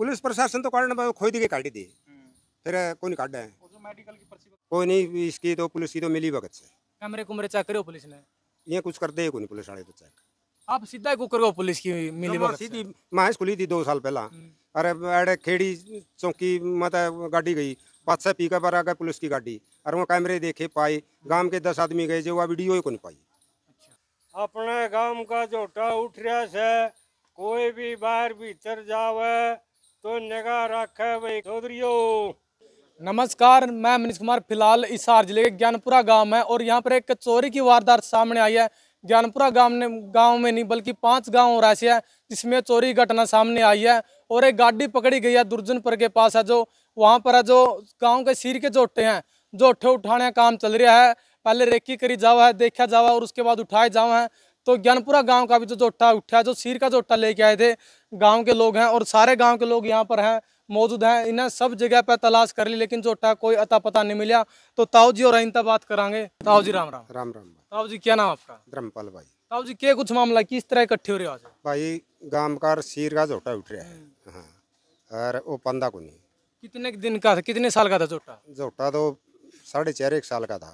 Police प्रशासन तो कारण खोई दी काटी दी फिर कोई नहीं काट है कोई नहीं इसकी तो पुलिस की तो मिली भगत से कमरे कुमरे चेक करो पुलिस ने ये कुछ कर दे कोई पुलिस वाले तो चेक आप सीधा को करो पुलिस की मिली हाँ, भगत सीधी महेश खुली थी दो साल पहला हम्म। अरे अरे खेड़ी चौकी मत गाड़ी गई पाँच सौ पीका पर आ गया पुलिस की गाड़ी अरे वो कैमरे देखे पाए गांव के दस आदमी गए जो वो वीडियो ही को नहीं पाई अच्छा। अपने गांव का जोटा उठ रहा है कोई भी बाहर भीतर जावे तो निगाह रख चौधरी नमस्कार मैं मनीष कुमार फिलहाल हिसार जिले के ज्ञानपुरा गांव में और यहां पर एक चोरी की वारदात सामने आई है ज्ञानपुरा गांव ने गांव में नहीं बल्कि पांच गांव और ऐसे हैं जिसमें चोरी घटना सामने आई है और एक गाड़ी पकड़ी गई है दुर्जनपुर के पास है जो वहां पर है जो गांव के सिर के जोटे हैं उठे उठाने का काम चल रहा है पहले रेकी करी जावा है देखा जावा और उसके बाद उठाए जावा है तो ज्ञानपुरा गांव का भी जो जोटा उठा जो सिर का जोटा लेके आए थे गांव के लोग हैं और सारे गांव के लोग यहां पर हैं मौजूद हैं इन्हें सब जगह पर तलाश कर ली लेकिन जोटा कोई अता पता नहीं मिला तो ताऊ जी और अहिंता बात करांगे ताऊ जी राम राम राम राम ताऊ जी क्या नाम आपका धर्मपाल भाई ताऊ जी क्या कुछ मामला किस तरह इकट्ठे हो रहे आज भाई गांव का सिर का जोटा उठ रहा है हाँ और वो पंदा को नहीं कितने दिन का था कितने साल का था जोटा जोटा तो साढ़े चार एक साल का था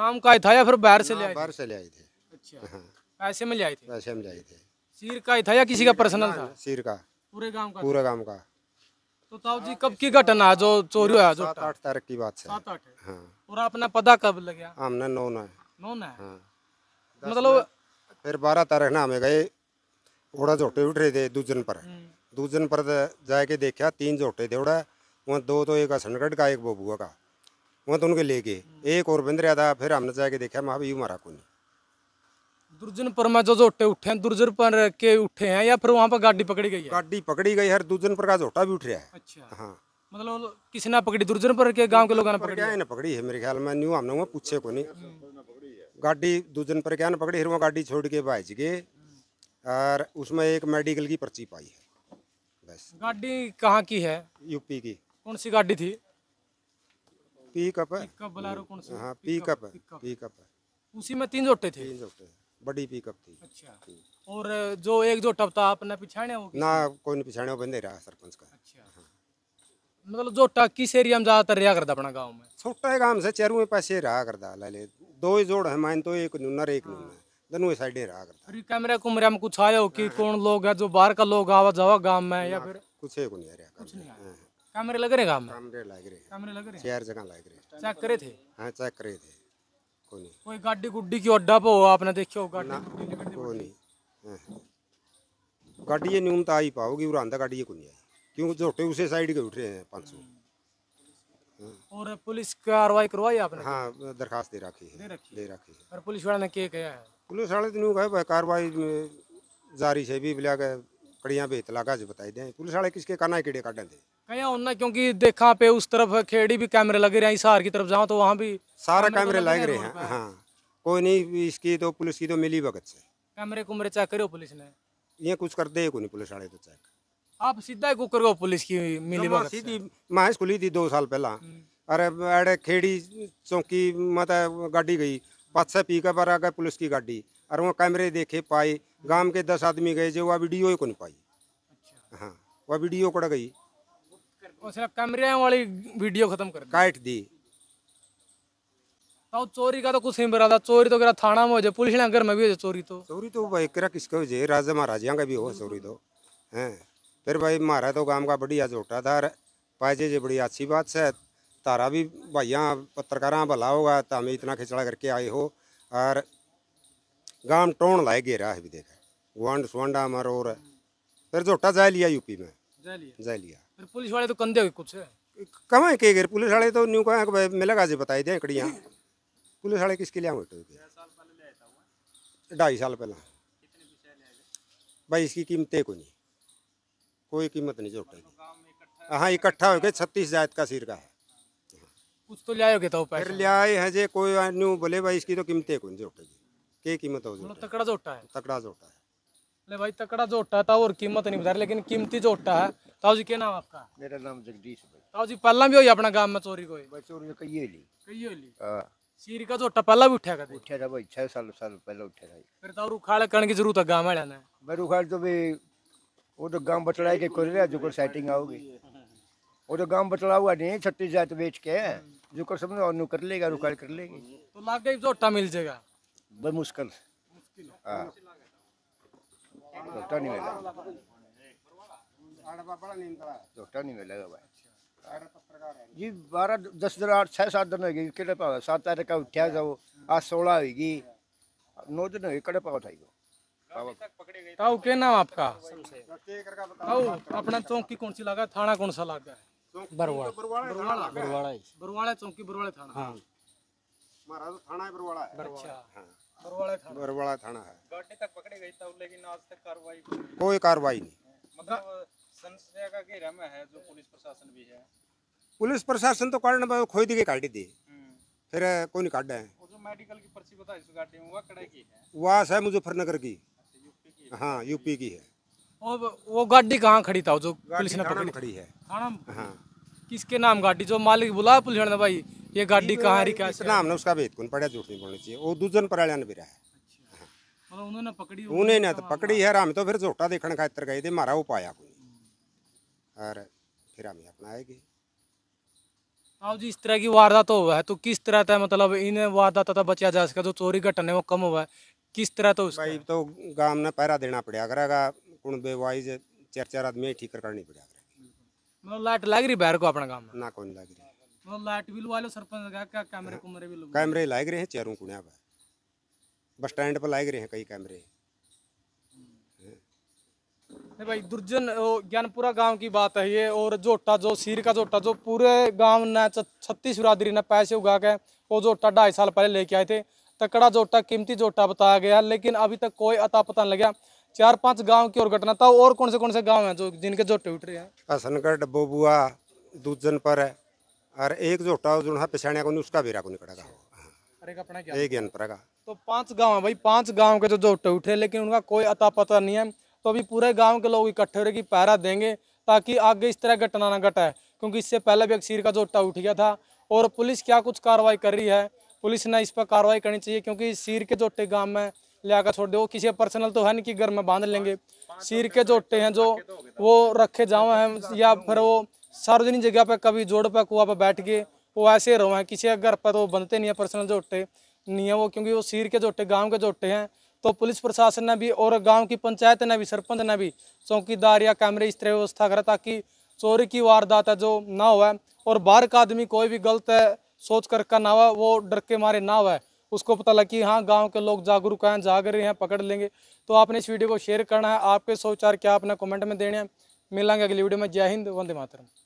गांव का था या फिर बाहर से हाँ, ले आए बाहर से ले आए थे अच्छा हाँ। पैसे में ले थे पैसे में ले थे सिर का ही था या किसी का पर्सनल था सिर का पूरे गांव का पूरे गांव का तो ताऊ जी कब की घटना जो चोरी हुआ जो आठ तारीख की बात है सात आठ हाँ पूरा अपना पता कब लग गया हमने नौ ना नौ ना है। हाँ मतलब फिर बारह तारीख ना हमें गए घोड़ा झोटे उठ रहे थे दूजन पर हम्म। दूजन पर जाके देखा तीन झोटे थे उड़ा वहाँ दो तो एक असनगढ़ का एक बबुआ का वहाँ तो उनके ले गए हम्म। एक और बंद रहा था फिर हमने जाके देखा महावी मारा को नहीं दुर्जन पर में जो जोटे उठे हैं दुर्जन पर के उठे हैं या फिर वहाँ पर गाड़ी पकड़ी गई है गाड़ी पकड़ी गई है दुर्जन पर का जोटा भी उठ रहा है अच्छा हाँ मतलब किसी ने पकड़ी दुर्जन पर के गांव के लोगों ने पकड़ी है ना पकड़ी है मेरे ख्याल में न्यू हम लोग पूछे को नहीं गाड़ी दुर्जन पर क्या ना पकड़ी वो गाड़ी छोड़ के भाज गए और उसमें एक मेडिकल की पर्ची पाई है बस गाड़ी कहाँ की है यूपी की कौन सी गाड़ी थी पिकअप है पिकअप बलारो कौन सी हाँ पिकअप है पिकअप है उसी में तीन जोटे थे तीन जोटे बड़ी पिकअप थी अच्छा और जो एक जो टप था आपने पिछाने हो ना कोई नहीं पिछाने बंदे रहा सरपंच का अच्छा मतलब जो टक किस एरिया में ज्यादातर रहा करता अपना गांव में छोटा गांव से चेरू में पैसे रहा करता लाले दो ही जोड़ है मान तो एक नुनर एक नुनर हाँ। दोनों साइड रहा करता फिर कैमरा कुमरा में कुछ आया हो कि हाँ। कौन लोग है जो बाहर का लोग आवा जावा गाँव में या फिर कुछ एक नहीं रहा कुछ नहीं कैमरे लग रहे गाँव में कैमरे लग रहे कैमरे लग रहे चार जगह लग रहे चेक करे थे हाँ चेक करे थे कोई गाड़ी गुड्डी की अड्डा पे हो आपने देखियो गाड़ी कोई नहीं हाँ, हाँ। गाड़ी ये न्यूनता आई पाओगी उरांदा गाड़ी ये कोई नहीं क्योंकि छोटे उसे साइड के उठ रहे हैं पाँच सौ हाँ। और पुलिस कार्रवाई करवाई आपने हाँ दरखास्त दे रखी है दे रखी है और पुलिस वाले ने क्या कहा है पुलिस वाले तो कहे कार्रवाई जारी से भी बिला कड़िया बेहत लागा जो बताई दें पुलिस वाले किसके काना कीड़े काटे थे कहीं होना क्योंकि देखा पे उस तरफ खेड़ी भी कैमरे लगे रहे हिसार की तरफ जाओ तो वहाँ भी सारा कैमरे तो लग रहे हैं हाँ कोई नहीं इसकी तो पुलिस की तो मिली भगत से कैमरे कुमरे चेक करो पुलिस ने ये कुछ कर दे कोई पुलिस वाले तो चेक आप सीधा कुक करो पुलिस की मिली भगत सीधी मैं खुली थी दो साल पहला हम्म। अरे अरे खेड़ी चौकी मत गाड़ी गई पाछा पी का पर आ पुलिस की गाड़ी अरे वो कैमरे देखे पाए गांव के दस आदमी गए जो वह वीडियो ही को नहीं पाई अच्छा। हाँ वह वीडियो कड़ गई वो सिर्फ वाली वीडियो खत्म कर काट दी तो चोरी का तो कुछ नहीं बरा चोरी तो करा थाना में हो जाए पुलिस घर में भी हो जाए चोरी तो चोरी तो भाई करा किसके हो जाए राजा महाराजिया का भी हो चोरी तो है फिर भाई मारा तो गांव का बढ़िया झोटा था पाजे जी बड़ी अच्छी बात है तारा भी भैया पत्रकार भला होगा तो हमें इतना खिचड़ा करके आए हो और गांव टोन लाए गेरा है भी देखा गुआंड सुवंडा हमारा और फिर झोटा जा लिया यूपी में जा जा लिया फिर पुलिस वाले तो कंधे कुछ कहाँ के गए पुलिस वाले तो न्यू कहाँ मेला गाजे बताई दे इकड़ी पुलिस वाले किसके लिए बैठे थे ढाई साल पहला भाई इसकी कीमतें है को नहीं कोई कीमत नहीं जो जोटे तो हाँ इकट्ठा हो गया छत्तीस जायत का सिर का है कुछ तो लिया था तो फिर लिया है जे कोई न्यू बोले भाई इसकी तो कीमतें है को नहीं जोटेगी के कीमत हो जोटा मतलब तकड़ा जोटा है तकड़ा जोटा है ले भाई तकड़ा जोटा था तो और कीमत नहीं बता लेकिन कीमती जोटा है ताऊ जी क्या नाम आपका मेरा नाम जगदीश भाई ताऊ जी पल्ला भी हो अपना गांव में चोरी कोई भाई चोरी तो कई कहिए ली कहिए ली हाँ। सीर का झोटा पल्ला भी उठा कर उठा था भाई 6 साल साल पहले उठा था फिर ताऊ तो रुखाल करने की जरूरत है गांव वाला ने भाई रुखाल तो भी वो तो गांव बटलाए के कर रहा जो सेटिंग आओगी वो तो गांव बटला हुआ नहीं छत्तीस जात तो बेच के जो कर सब और कर लेगा रुखाल कर लेंगे तो लाख का झोटा मिल जाएगा बड़ी मुश्किल मुश्किल हां झोटा नहीं मिला डॉक्टर नहीं मिलेगा भाई अच्छा। जी बारह दस दिन आठ छः सात दिन होगी किड़े पाव सात तारीख का अठाईस है वो आज सोलह होगी नौ दिन होगी कड़े पाव था ताऊ के नाम आपका ताऊ अपना चौकी कौन सी लगा थाना कौन सा लगा बरवाड़ा तो बरवाड़ा बरवाड़ा चौकी बरवाड़ा थाना हाँ महाराज थाना है बरवाड़ा अच्छा हाँ। बरवाड़ा थाना है कोई कार्रवाई नहीं मतलब पुलिस प्रशासन तो कारण खोई दी काटी दी हम्म। फिर कोई नहीं हैं है वहाँ से मुजफ्फरनगर की अच्छा, हाँ यूपी की है और वो गाड़ी कहाँ खड़ी था जो पुलिस ने पकड़ी खड़ी है हाँ किसके नाम गाड़ी जो मालिक बुला पुलिस ने भाई ये गाड़ी कहाँ रही क्या नाम ना उसका भेद कौन पड़ा झूठ नहीं बोलना चाहिए वो दूजन पर आया भी रहा है अच्छा। मतलब उन्होंने पकड़ी उन्हें ना तो पकड़ी है राम तो फिर झोटा देखने का इतर गए थे मारा वो पाया कोई और फिर हम आएगी हाँ जी इस तरह की वारदात तो हुआ है तो किस तरह था मतलब इन वारदातों तो बचा जा सके जो चोरी घटन है वो कम हुआ है किस तरह तो भाई तो गांव ने पहरा देना पड़ा करेगा कुण बेवाइज चार चार आदमी ठीक करनी पड़ेगा मतलब लाइट लग रही बैर को अपना गांव में ना कौन लग रही मतलब लाइट बिल वाले सरपंच का क्या कैमरे हाँ। कुमरे भी कैमरे लग रहे हैं चारों कुणिया पर बस स्टैंड पर लग रहे हैं कई कैमरे हैं भाई दुर्जन ज्ञानपुरा गांव की बात है ये और जोटा जो सीर का जोटा जो पूरे गांव ने छत्तीस बिरादरी ने पैसे उगा के वो जोटा ढाई साल पहले लेके आए थे तकड़ा जोटा कीमती जोटा बताया गया लेकिन अभी तक कोई अता पता नहीं लगा चार पांच गांव की तो और घटना था और कौन से कौन से गांव हैं जो जिनके जोटे उठ रहे हैं असनगढ़ बोबुआ दूजन पर है और एक जोटा जो पिछाने को उसका बेरा को निकला अरे का तो पांच गांव है भाई पांच गांव के जो जोटे उठे लेकिन उनका कोई अता पता नहीं है तो अभी पूरे गाँव के लोग इकट्ठे होकर पहरा देंगे ताकि आगे इस तरह घटना ना घटाए क्योंकि इससे पहले भी एक शीर का जोटा उठ गया था और पुलिस क्या कुछ कार्रवाई कर रही है पुलिस ने इस पर कार्रवाई करनी चाहिए क्योंकि सिर के जोटे गाँव में ले आकर छोड़ दे वो किसी पर्सनल तो है नहीं कि घर में बांध लेंगे सिर के जोटे हैं जो वो रखे जाओ हैं या फिर वो सार्वजनिक जगह पर कभी जोड़ पर कुआ पर बैठ के वो ऐसे रहो हैं किसी के घर पर तो वो बनते नहीं है पर्सनल जोटे नहीं है वो क्योंकि वो सिर के जोटे गाँव के जोटे हैं तो पुलिस प्रशासन ने भी और गांव की पंचायत ने भी सरपंच ने भी चौकीदार या कैमरे इस तरह व्यवस्था करा ताकि चोरी की वारदात है जो ना हुआ और बाहर का आदमी कोई भी गलत है सोच कर का ना हुआ वो डर के मारे ना हुआ उसको पता लगे कि हाँ गाँव के लोग जागरूक हैं जाग रहे हैं पकड़ लेंगे तो आपने इस वीडियो को शेयर करना है आपके सोचार क्या आपने कॉमेंट में देने हैं मिलेंगे अगली वीडियो में जय हिंद वंदे मातरम